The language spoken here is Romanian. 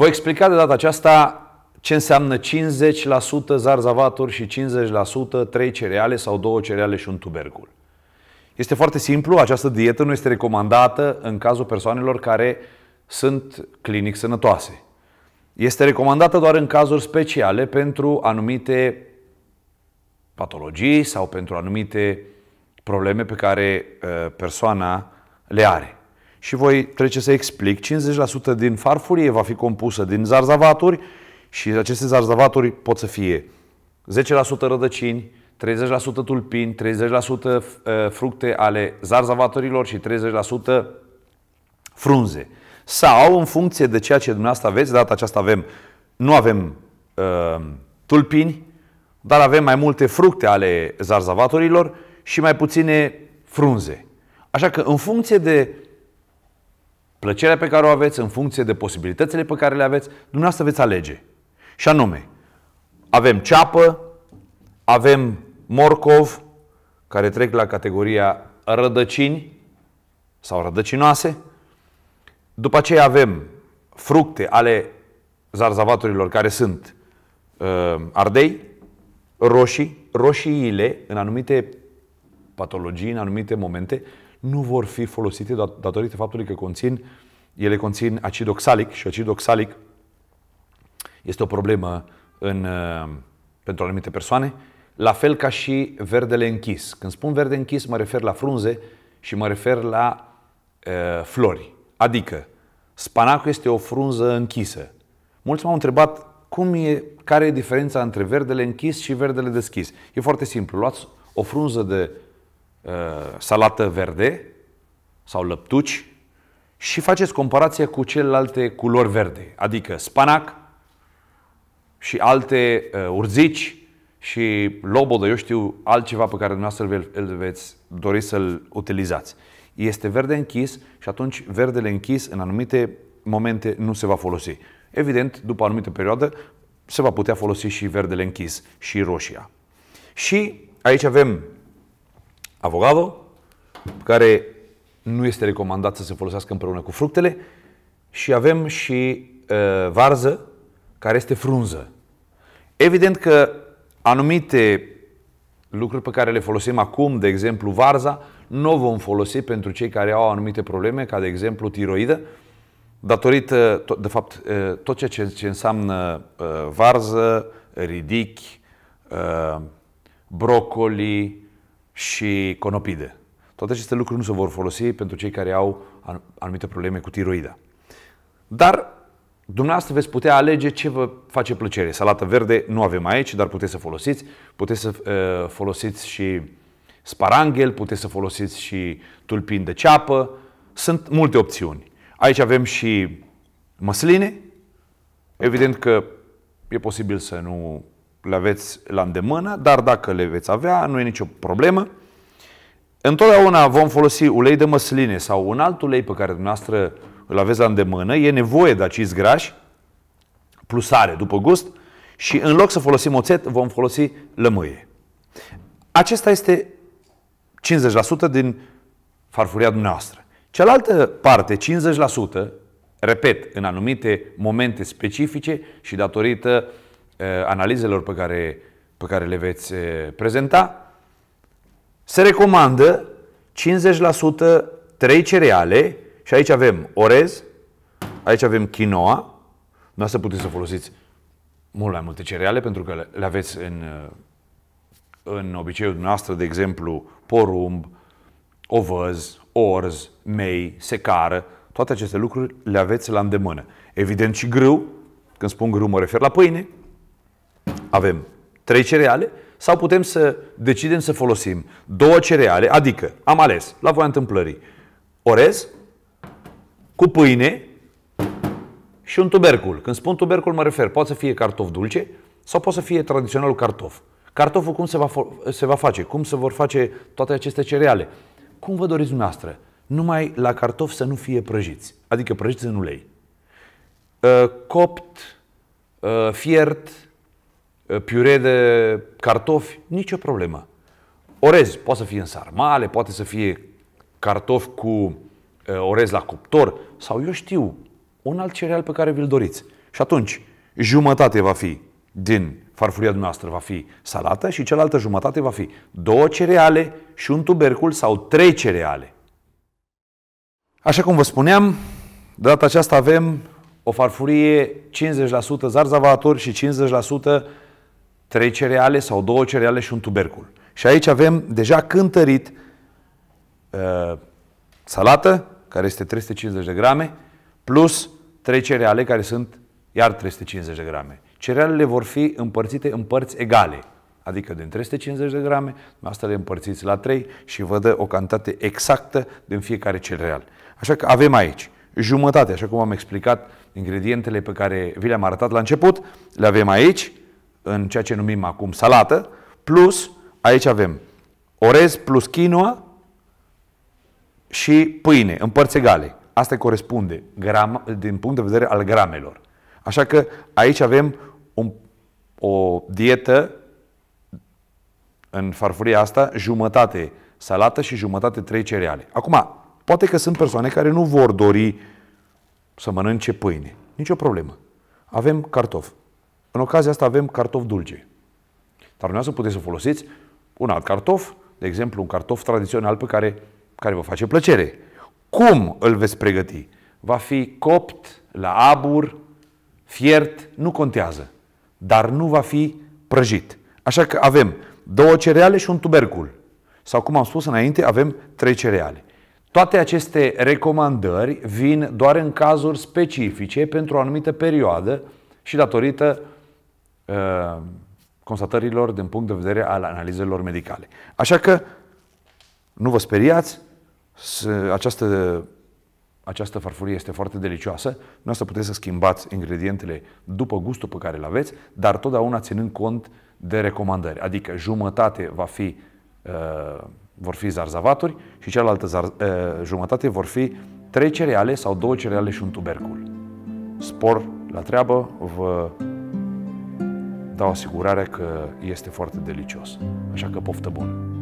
Voi explica de data aceasta ce înseamnă 50% zarzavaturi și 50% 3 cereale sau 2 cereale și un tubercul. Este foarte simplu, această dietă nu este recomandată în cazul persoanelor care sunt clinic sănătoase. Este recomandată doar în cazuri speciale pentru anumite patologii sau pentru anumite probleme pe care uh, persoana le are și voi trece să explic. 50% din farfurie va fi compusă din zarzavaturi și aceste zarzavaturi pot să fie 10% rădăcini, 30% tulpini, 30% fructe ale zarzavatorilor și 30% frunze. Sau, în funcție de ceea ce dumneavoastră aveți, de data aceasta avem, nu avem uh, tulpini, dar avem mai multe fructe ale zarzavatorilor și mai puține frunze. Așa că, în funcție de plăcerea pe care o aveți, în funcție de posibilitățile pe care le aveți, dumneavoastră veți alege. Și anume, avem ceapă, avem morcov, care trec la categoria rădăcini sau rădăcinoase. După aceea avem fructe ale zarzavaturilor care sunt uh, ardei, roșii, roșiile în anumite patologii, în anumite momente, nu vor fi folosite datorită faptului că conțin, ele conțin acid oxalic și acid oxalic este o problemă în, uh, pentru anumite persoane, la fel ca și verdele închis. Când spun verde închis, mă refer la frunze și mă refer la uh, flori. Adică, spanacul este o frunză închisă. Mulți m-au întrebat cum e, care e diferența între verdele închis și verdele deschis. E foarte simplu. Luați o frunză de Uh, salată verde sau lăptuci și faceți comparație cu celelalte culori verde, adică spanac și alte uh, urzici și lobodă, eu știu altceva pe care dumneavoastră îl veți dori să-l utilizați. Este verde închis și atunci verdele închis în anumite momente nu se va folosi. Evident, după anumită perioadă se va putea folosi și verdele închis și roșia. Și aici avem avogado, care nu este recomandat să se folosească împreună cu fructele și avem și uh, varză, care este frunză. Evident că anumite lucruri pe care le folosim acum, de exemplu varza, nu vom folosi pentru cei care au anumite probleme, ca de exemplu tiroidă, datorită, de fapt, uh, tot ceea ce, ce înseamnă uh, varză, ridichi, uh, brocoli, și conopide. Toate aceste lucruri nu se vor folosi pentru cei care au anumite probleme cu tiroida. Dar dumneavoastră veți putea alege ce vă face plăcere. Salată verde nu avem aici, dar puteți să folosiți. Puteți să uh, folosiți și sparanghel, puteți să folosiți și tulpin de ceapă. Sunt multe opțiuni. Aici avem și măsline. Evident că e posibil să nu le aveți la îndemână, dar dacă le veți avea, nu e nicio problemă. Întotdeauna vom folosi ulei de măsline sau un alt ulei pe care dumneavoastră îl aveți la îndemână. E nevoie de acizi grași, plus sare după gust și în loc să folosim oțet, vom folosi lămâie. Acesta este 50% din farfuria dumneavoastră. Cealaltă parte, 50%, repet, în anumite momente specifice și datorită uh, Eh, analizelor pe care, pe care le veți eh, prezenta, se recomandă 50% trei cereale și aici avem orez, aici avem quinoa, nu să puteți să folosiți mult mai multe cereale pentru că le aveți în, eh, în obiceiul dumneavoastră, de exemplu, porumb, ovăz, orz, mei, secară, toate aceste lucruri le aveți la îndemână. Evident și grâu, când spun grâu mă refer la pâine, avem trei cereale sau putem să decidem să folosim două cereale, adică am ales, la voia întâmplării, orez cu pâine și un tubercul. Când spun tubercul mă refer, poate să fie cartof dulce sau poate să fie tradiționalul cartof. Cartoful cum se va, se va face? Cum se vor face toate aceste cereale? Cum vă doriți dumneavoastră? Numai la cartof să nu fie prăjiți, adică prăjiți în ulei. Uh, copt, uh, fiert, Eh, piure de cartofi, nicio problemă. Orez, poate să fie în sarmale, poate să fie cartofi cu eh, orez la cuptor sau eu știu, un alt cereal pe care vi-l doriți. Și atunci, jumătate va fi din farfuria noastră, va fi salată și cealaltă jumătate va fi două cereale și un tubercul sau trei cereale. Așa cum vă spuneam, de data aceasta avem o farfurie 50% zarzavator și 50% trei cereale sau două cereale și un tubercul. Și aici avem deja cântărit uh, salată, care este 350 de grame, plus trei cereale, care sunt iar 350 de grame. Cerealele vor fi împărțite în părți egale, adică din 350 de grame, asta le împărțiți la 3 și vă dă o cantitate exactă din fiecare cereal. Așa că avem aici jumătate, așa cum am explicat ingredientele pe care vi le-am arătat la început, le avem aici, în ceea ce numim acum salată, plus aici avem orez plus quinoa și pâine în părți egale. Asta corespunde gram, din punct de vedere al gramelor. Așa că aici avem un, o dietă în farfuria asta, jumătate salată și jumătate trei cereale. Acum, poate că sunt persoane care nu vor dori să mănânce pâine. Nicio problemă. Avem cartofi în ocazia asta avem cartof dulce. Dar dumneavoastră puteți să folosiți un alt cartof, de exemplu un cartof tradițional pe care, care vă face plăcere. Cum îl veți pregăti? Va fi copt, la abur, fiert, nu contează. Dar nu va fi prăjit. Așa că avem două cereale și un tubercul. Sau cum am spus înainte, avem trei cereale. Toate aceste recomandări vin doar în cazuri specifice pentru o anumită perioadă și datorită Uh, constatărilor din punct de vedere al analizelor medicale. Așa că nu vă speriați, această, această farfurie este foarte delicioasă, nu asta puteți să schimbați ingredientele după gustul pe care îl aveți, dar totdeauna ținând cont de recomandări. Adică jumătate va fi, uh, vor fi zarzavaturi și cealaltă zar, uh, jumătate vor fi trei cereale sau două cereale și un tubercul. Spor la treabă, vă dau asigurarea că este foarte delicios. Așa că poftă bună!